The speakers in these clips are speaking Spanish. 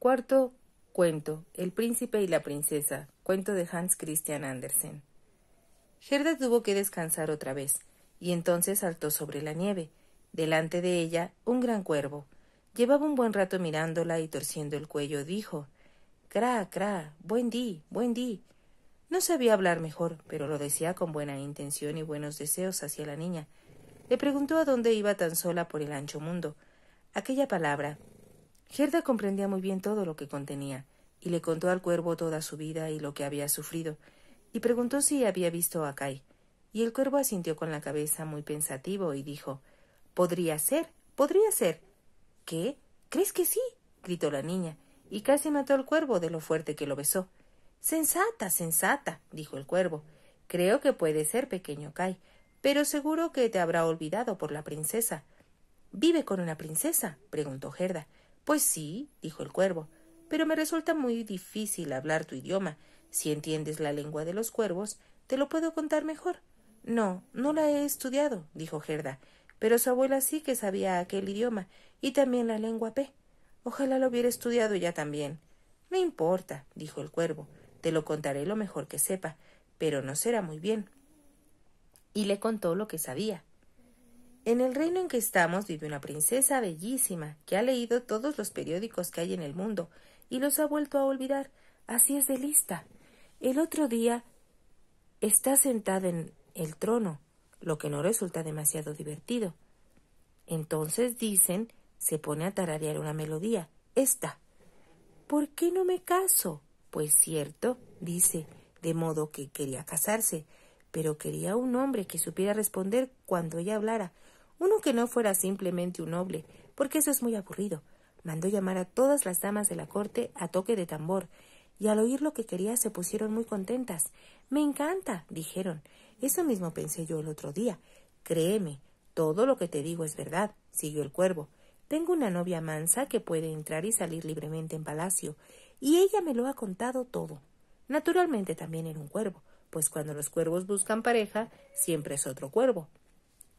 Cuarto cuento, El príncipe y la princesa, cuento de Hans Christian Andersen. Gerda tuvo que descansar otra vez, y entonces saltó sobre la nieve. Delante de ella, un gran cuervo. Llevaba un buen rato mirándola y torciendo el cuello, dijo Cra, cra, buen día, buen día». No sabía hablar mejor, pero lo decía con buena intención y buenos deseos hacia la niña. Le preguntó a dónde iba tan sola por el ancho mundo. Aquella palabra, Gerda comprendía muy bien todo lo que contenía, y le contó al cuervo toda su vida y lo que había sufrido, y preguntó si había visto a Kai, y el cuervo asintió con la cabeza muy pensativo y dijo Podría ser, podría ser. ¿Qué? ¿Crees que sí? gritó la niña, y casi mató al cuervo de lo fuerte que lo besó. Sensata, sensata, dijo el cuervo. Creo que puede ser, pequeño Kai, pero seguro que te habrá olvidado por la princesa. ¿Vive con una princesa? preguntó Gerda. Pues sí, dijo el cuervo, pero me resulta muy difícil hablar tu idioma. Si entiendes la lengua de los cuervos, te lo puedo contar mejor. No, no la he estudiado, dijo Gerda, pero su abuela sí que sabía aquel idioma y también la lengua P. Ojalá lo hubiera estudiado ella también. No importa, dijo el cuervo, te lo contaré lo mejor que sepa, pero no será muy bien. Y le contó lo que sabía. En el reino en que estamos vive una princesa bellísima que ha leído todos los periódicos que hay en el mundo y los ha vuelto a olvidar. Así es de lista. El otro día está sentada en el trono, lo que no resulta demasiado divertido. Entonces dicen, se pone a tararear una melodía. Esta. ¿Por qué no me caso? Pues cierto, dice, de modo que quería casarse, pero quería un hombre que supiera responder cuando ella hablara uno que no fuera simplemente un noble, porque eso es muy aburrido. Mandó llamar a todas las damas de la corte a toque de tambor, y al oír lo que quería se pusieron muy contentas. Me encanta, dijeron. Eso mismo pensé yo el otro día. Créeme, todo lo que te digo es verdad, siguió el cuervo. Tengo una novia mansa que puede entrar y salir libremente en palacio, y ella me lo ha contado todo. Naturalmente también era un cuervo, pues cuando los cuervos buscan pareja, siempre es otro cuervo.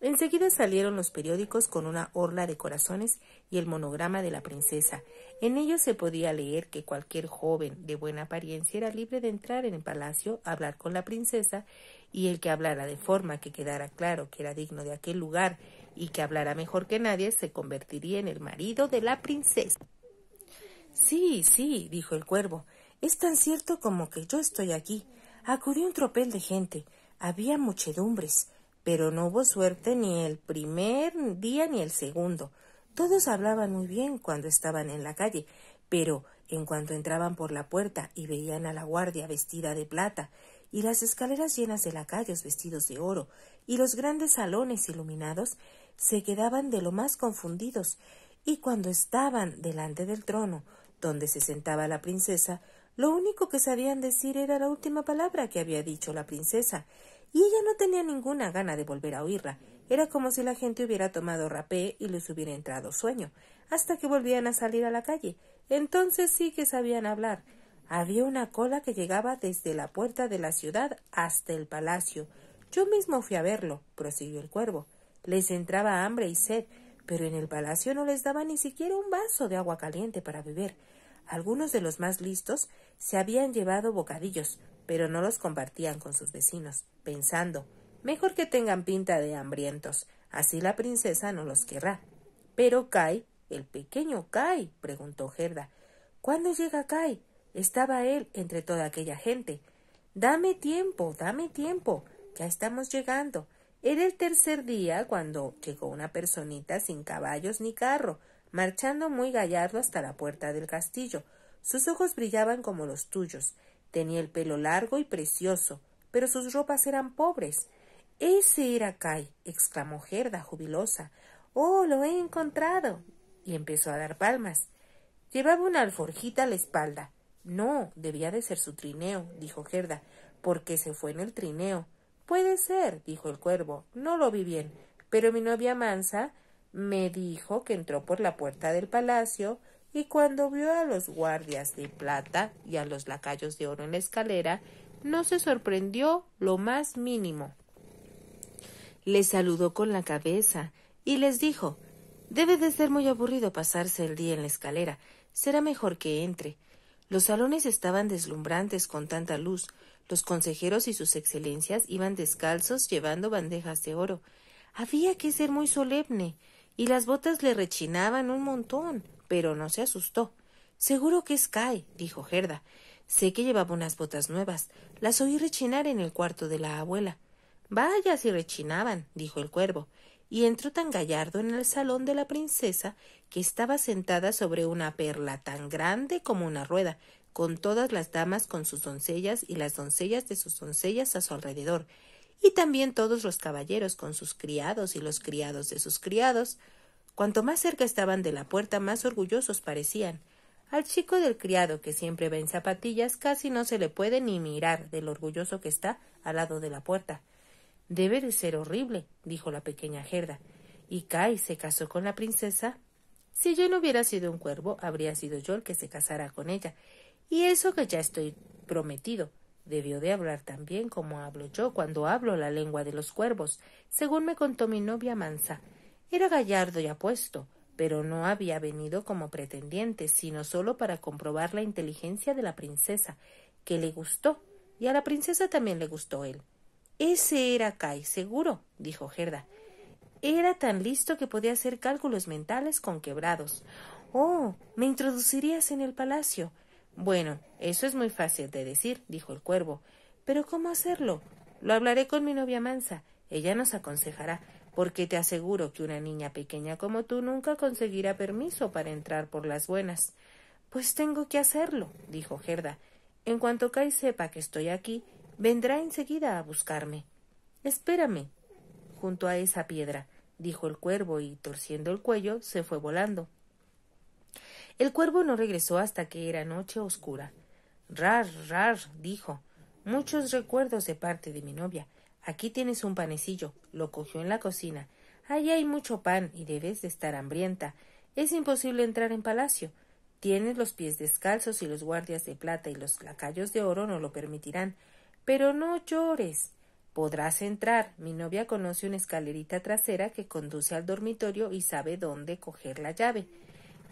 Enseguida salieron los periódicos con una orla de corazones y el monograma de la princesa. En ellos se podía leer que cualquier joven de buena apariencia era libre de entrar en el palacio, hablar con la princesa, y el que hablara de forma que quedara claro que era digno de aquel lugar y que hablara mejor que nadie, se convertiría en el marido de la princesa. Sí, sí, dijo el cuervo, es tan cierto como que yo estoy aquí. Acudió un tropel de gente. Había muchedumbres pero no hubo suerte ni el primer día ni el segundo. Todos hablaban muy bien cuando estaban en la calle, pero en cuanto entraban por la puerta y veían a la guardia vestida de plata, y las escaleras llenas de lacayos vestidos de oro, y los grandes salones iluminados, se quedaban de lo más confundidos, y cuando estaban delante del trono, donde se sentaba la princesa, lo único que sabían decir era la última palabra que había dicho la princesa, y ella no tenía ninguna gana de volver a oírla. Era como si la gente hubiera tomado rapé y les hubiera entrado sueño, hasta que volvían a salir a la calle. Entonces sí que sabían hablar. Había una cola que llegaba desde la puerta de la ciudad hasta el palacio. Yo mismo fui a verlo, prosiguió el cuervo. Les entraba hambre y sed, pero en el palacio no les daba ni siquiera un vaso de agua caliente para beber. Algunos de los más listos se habían llevado bocadillos, pero no los compartían con sus vecinos, pensando mejor que tengan pinta de hambrientos, así la princesa no los querrá. Pero Kai, el pequeño Kai, preguntó Gerda. ¿Cuándo llega Kai? Estaba él entre toda aquella gente. Dame tiempo, dame tiempo. Ya estamos llegando. Era el tercer día cuando llegó una personita sin caballos ni carro, marchando muy gallardo hasta la puerta del castillo. Sus ojos brillaban como los tuyos, Tenía el pelo largo y precioso, pero sus ropas eran pobres. Ese era Kai, exclamó Gerda, jubilosa. Oh, lo he encontrado. Y empezó a dar palmas. Llevaba una alforjita a la espalda. No, debía de ser su trineo, dijo Gerda, porque se fue en el trineo. Puede ser, dijo el cuervo. No lo vi bien, pero mi novia Mansa me dijo que entró por la puerta del palacio, y cuando vio a los guardias de plata y a los lacayos de oro en la escalera, no se sorprendió lo más mínimo. Les saludó con la cabeza y les dijo Debe de ser muy aburrido pasarse el día en la escalera. Será mejor que entre. Los salones estaban deslumbrantes con tanta luz. Los consejeros y sus excelencias iban descalzos llevando bandejas de oro. Había que ser muy solemne, y las botas le rechinaban un montón pero no se asustó. Seguro que es Kai, dijo Gerda. Sé que llevaba unas botas nuevas. Las oí rechinar en el cuarto de la abuela. Vaya si rechinaban, dijo el cuervo, y entró tan gallardo en el salón de la princesa que estaba sentada sobre una perla tan grande como una rueda, con todas las damas con sus doncellas y las doncellas de sus doncellas a su alrededor, y también todos los caballeros con sus criados y los criados de sus criados, Cuanto más cerca estaban de la puerta, más orgullosos parecían. Al chico del criado, que siempre va en zapatillas, casi no se le puede ni mirar del orgulloso que está al lado de la puerta. Debe de ser horrible, dijo la pequeña Gerda. ¿Y Kai se casó con la princesa? Si yo no hubiera sido un cuervo, habría sido yo el que se casara con ella. Y eso que ya estoy prometido. Debió de hablar tan bien como hablo yo cuando hablo la lengua de los cuervos, según me contó mi novia Mansa. Era gallardo y apuesto, pero no había venido como pretendiente, sino solo para comprobar la inteligencia de la princesa, que le gustó, y a la princesa también le gustó él. Ese era Kai, seguro, dijo Gerda. Era tan listo que podía hacer cálculos mentales con quebrados. Oh, me introducirías en el palacio. Bueno, eso es muy fácil de decir, dijo el cuervo. Pero ¿cómo hacerlo? Lo hablaré con mi novia Mansa. Ella nos aconsejará porque te aseguro que una niña pequeña como tú nunca conseguirá permiso para entrar por las buenas. Pues tengo que hacerlo, dijo Gerda. En cuanto Kai sepa que estoy aquí, vendrá enseguida a buscarme. Espérame. Junto a esa piedra, dijo el cuervo y, torciendo el cuello, se fue volando. El cuervo no regresó hasta que era noche oscura. Rar, rar, dijo. Muchos recuerdos de parte de mi novia. Aquí tienes un panecillo. Lo cogió en la cocina. Ahí hay mucho pan y debes de estar hambrienta. Es imposible entrar en palacio. Tienes los pies descalzos y los guardias de plata y los lacayos de oro no lo permitirán. Pero no llores. Podrás entrar. Mi novia conoce una escalerita trasera que conduce al dormitorio y sabe dónde coger la llave.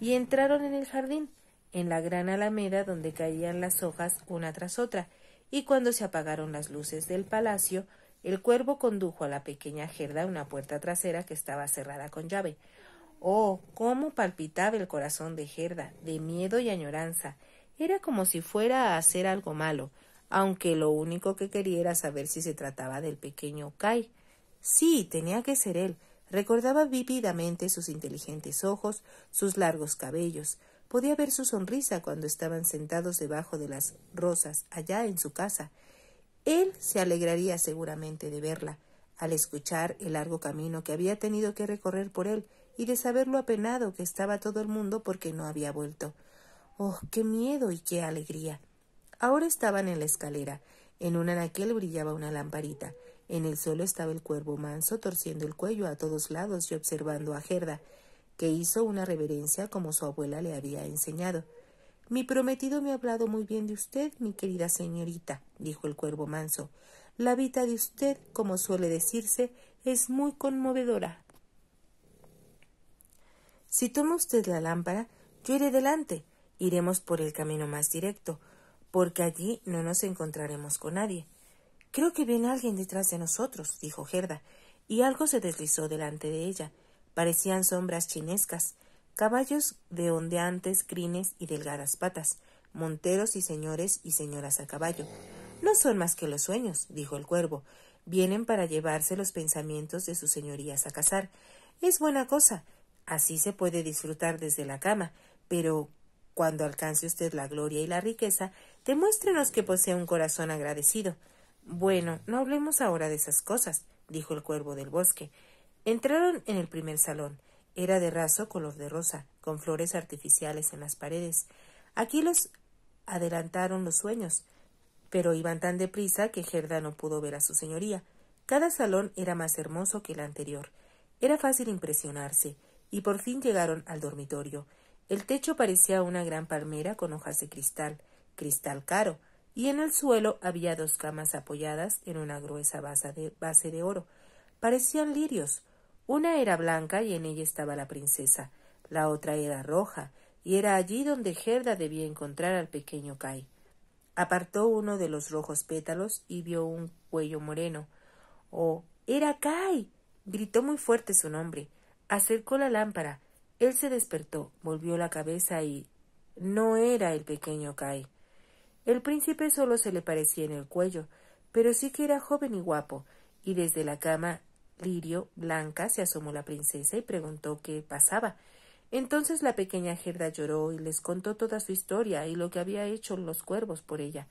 Y entraron en el jardín, en la gran alameda donde caían las hojas una tras otra, y cuando se apagaron las luces del palacio, el cuervo condujo a la pequeña Gerda a una puerta trasera que estaba cerrada con llave. Oh, cómo palpitaba el corazón de Gerda, de miedo y añoranza. Era como si fuera a hacer algo malo, aunque lo único que quería era saber si se trataba del pequeño Kai. Sí, tenía que ser él. Recordaba vívidamente sus inteligentes ojos, sus largos cabellos. Podía ver su sonrisa cuando estaban sentados debajo de las rosas, allá en su casa. Él se alegraría seguramente de verla, al escuchar el largo camino que había tenido que recorrer por él y de saber lo apenado que estaba todo el mundo porque no había vuelto. ¡Oh, qué miedo y qué alegría! Ahora estaban en la escalera. En un anaquel brillaba una lamparita. En el suelo estaba el cuervo manso torciendo el cuello a todos lados y observando a Gerda, que hizo una reverencia como su abuela le había enseñado. Mi prometido me ha hablado muy bien de usted, mi querida señorita, dijo el cuervo manso. La vida de usted, como suele decirse, es muy conmovedora. Si toma usted la lámpara, yo iré delante. Iremos por el camino más directo, porque allí no nos encontraremos con nadie. Creo que viene alguien detrás de nosotros, dijo Gerda, y algo se deslizó delante de ella. Parecían sombras chinescas caballos de ondeantes crines y delgadas patas, monteros y señores y señoras a caballo. No son más que los sueños, dijo el cuervo. Vienen para llevarse los pensamientos de sus señorías a cazar. Es buena cosa. Así se puede disfrutar desde la cama. Pero cuando alcance usted la gloria y la riqueza, demuéstrenos que posee un corazón agradecido. Bueno, no hablemos ahora de esas cosas, dijo el cuervo del bosque. Entraron en el primer salón. Era de raso color de rosa, con flores artificiales en las paredes. Aquí los adelantaron los sueños, pero iban tan deprisa que Gerda no pudo ver a su señoría. Cada salón era más hermoso que el anterior. Era fácil impresionarse, y por fin llegaron al dormitorio. El techo parecía una gran palmera con hojas de cristal, cristal caro, y en el suelo había dos camas apoyadas en una gruesa base de, base de oro. Parecían lirios, una era blanca y en ella estaba la princesa, la otra era roja, y era allí donde Gerda debía encontrar al pequeño Kai. Apartó uno de los rojos pétalos y vio un cuello moreno. ¡Oh! ¡Era Kai! gritó muy fuerte su nombre. Acercó la lámpara. Él se despertó, volvió la cabeza y. No era el pequeño Kai. El príncipe solo se le parecía en el cuello, pero sí que era joven y guapo, y desde la cama lirio blanca se asomó la princesa y preguntó qué pasaba. Entonces la pequeña Gerda lloró y les contó toda su historia y lo que había hecho los cuervos por ella.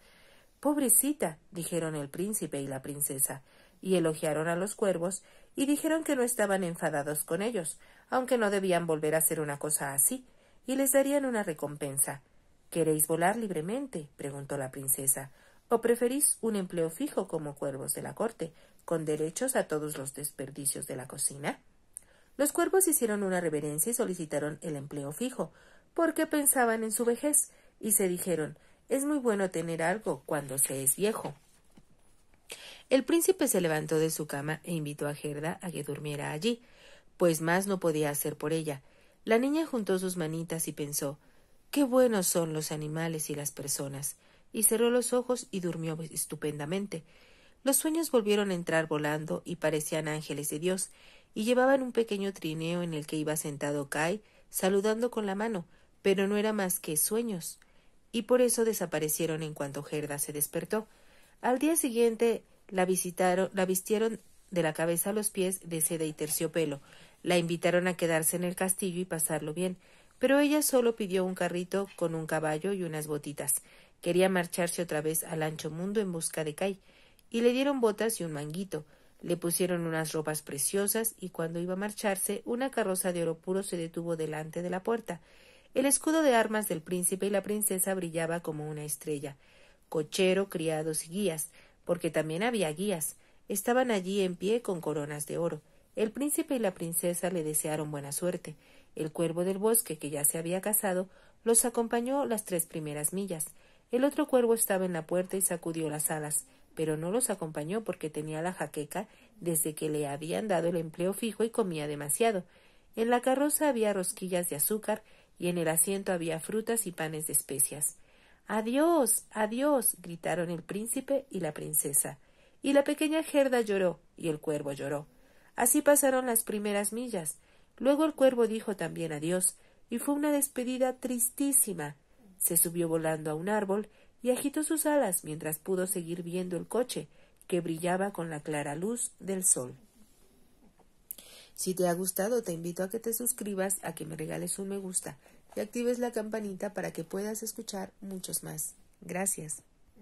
Pobrecita, dijeron el príncipe y la princesa, y elogiaron a los cuervos y dijeron que no estaban enfadados con ellos, aunque no debían volver a hacer una cosa así, y les darían una recompensa. ¿Queréis volar libremente? preguntó la princesa, o preferís un empleo fijo como cuervos de la corte, con derechos a todos los desperdicios de la cocina? Los cuervos hicieron una reverencia y solicitaron el empleo fijo, porque pensaban en su vejez, y se dijeron es muy bueno tener algo cuando se es viejo. El príncipe se levantó de su cama e invitó a Gerda a que durmiera allí, pues más no podía hacer por ella. La niña juntó sus manitas y pensó Qué buenos son los animales y las personas. y cerró los ojos y durmió estupendamente, los sueños volvieron a entrar volando y parecían ángeles de Dios, y llevaban un pequeño trineo en el que iba sentado Kai, saludando con la mano, pero no era más que sueños, y por eso desaparecieron en cuanto Gerda se despertó. Al día siguiente la visitaron, la vistieron de la cabeza a los pies de seda y terciopelo, la invitaron a quedarse en el castillo y pasarlo bien, pero ella solo pidió un carrito con un caballo y unas botitas. Quería marcharse otra vez al ancho mundo en busca de Kai y le dieron botas y un manguito. Le pusieron unas ropas preciosas y cuando iba a marcharse, una carroza de oro puro se detuvo delante de la puerta. El escudo de armas del príncipe y la princesa brillaba como una estrella. Cochero, criados y guías, porque también había guías, estaban allí en pie con coronas de oro. El príncipe y la princesa le desearon buena suerte. El cuervo del bosque, que ya se había casado, los acompañó las tres primeras millas. El otro cuervo estaba en la puerta y sacudió las alas pero no los acompañó porque tenía la jaqueca desde que le habían dado el empleo fijo y comía demasiado. En la carroza había rosquillas de azúcar y en el asiento había frutas y panes de especias. Adiós, adiós, gritaron el príncipe y la princesa. Y la pequeña Gerda lloró y el cuervo lloró. Así pasaron las primeras millas. Luego el cuervo dijo también adiós, y fue una despedida tristísima. Se subió volando a un árbol y agitó sus alas mientras pudo seguir viendo el coche, que brillaba con la clara luz del sol. Si te ha gustado, te invito a que te suscribas, a que me regales un me gusta y actives la campanita para que puedas escuchar muchos más. Gracias.